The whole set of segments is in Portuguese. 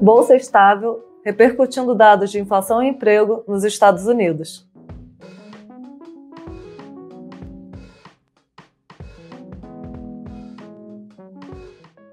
Bolsa estável, repercutindo dados de inflação e emprego nos Estados Unidos.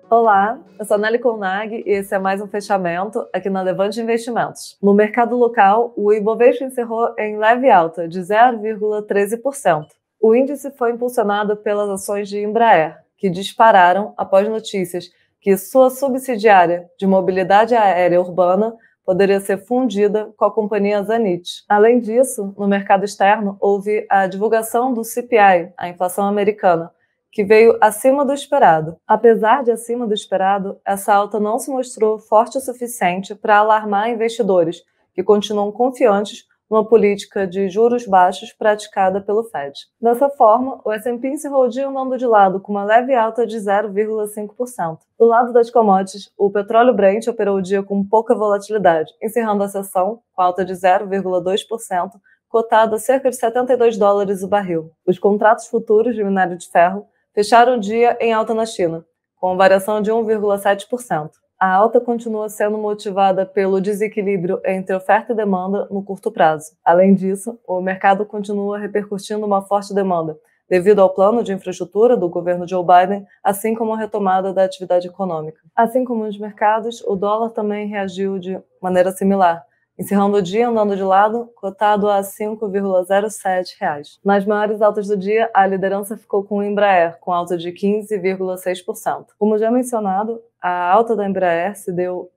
Olá, eu sou a Nelly Colnag e esse é mais um fechamento aqui na Levante Investimentos. No mercado local, o Ibovespa encerrou em leve alta de 0,13%. O índice foi impulsionado pelas ações de Embraer, que dispararam após notícias que sua subsidiária de mobilidade aérea urbana poderia ser fundida com a companhia Zanit. Além disso, no mercado externo houve a divulgação do CPI, a inflação americana, que veio acima do esperado. Apesar de acima do esperado, essa alta não se mostrou forte o suficiente para alarmar investidores, que continuam confiantes uma política de juros baixos praticada pelo Fed. Dessa forma, o S&P se rodia andando de lado com uma leve alta de 0,5%. Do lado das commodities, o petróleo Brent operou o dia com pouca volatilidade, encerrando a sessão com alta de 0,2%, cotado a cerca de 72 dólares o barril. Os contratos futuros de minério de ferro fecharam o dia em alta na China, com variação de 1,7% a alta continua sendo motivada pelo desequilíbrio entre oferta e demanda no curto prazo. Além disso, o mercado continua repercutindo uma forte demanda, devido ao plano de infraestrutura do governo Joe Biden, assim como a retomada da atividade econômica. Assim como os mercados, o dólar também reagiu de maneira similar, Encerrando o dia, andando de lado, cotado a R$ 5,07. Nas maiores altas do dia, a liderança ficou com o Embraer, com alta de 15,6%. Como já mencionado, a alta da Embraer se deu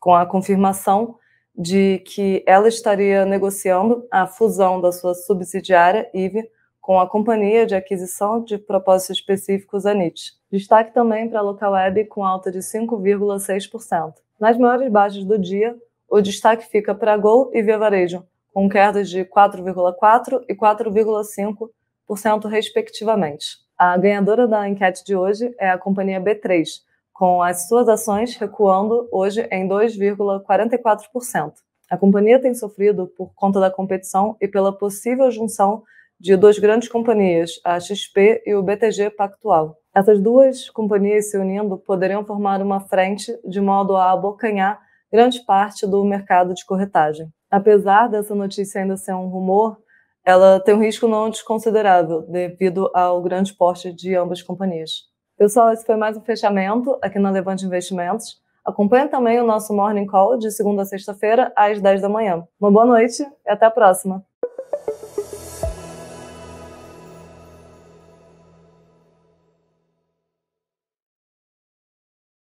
com a confirmação de que ela estaria negociando a fusão da sua subsidiária IVE com a Companhia de Aquisição de Propósitos Específicos, a NIT. Destaque também para a Local Web, com alta de 5,6%. Nas maiores baixas do dia, o destaque fica para Gol e Via Varejo, com quedas de 4,4% e 4,5%, respectivamente. A ganhadora da enquete de hoje é a companhia B3, com as suas ações recuando hoje em 2,44%. A companhia tem sofrido por conta da competição e pela possível junção de duas grandes companhias, a XP e o BTG Pactual. Essas duas companhias se unindo poderiam formar uma frente de modo a abocanhar grande parte do mercado de corretagem. Apesar dessa notícia ainda ser um rumor, ela tem um risco não desconsiderável devido ao grande porte de ambas companhias. Pessoal, esse foi mais um fechamento aqui na Levante Investimentos. Acompanhe também o nosso Morning Call de segunda a sexta-feira, às 10 da manhã. Uma boa noite e até a próxima!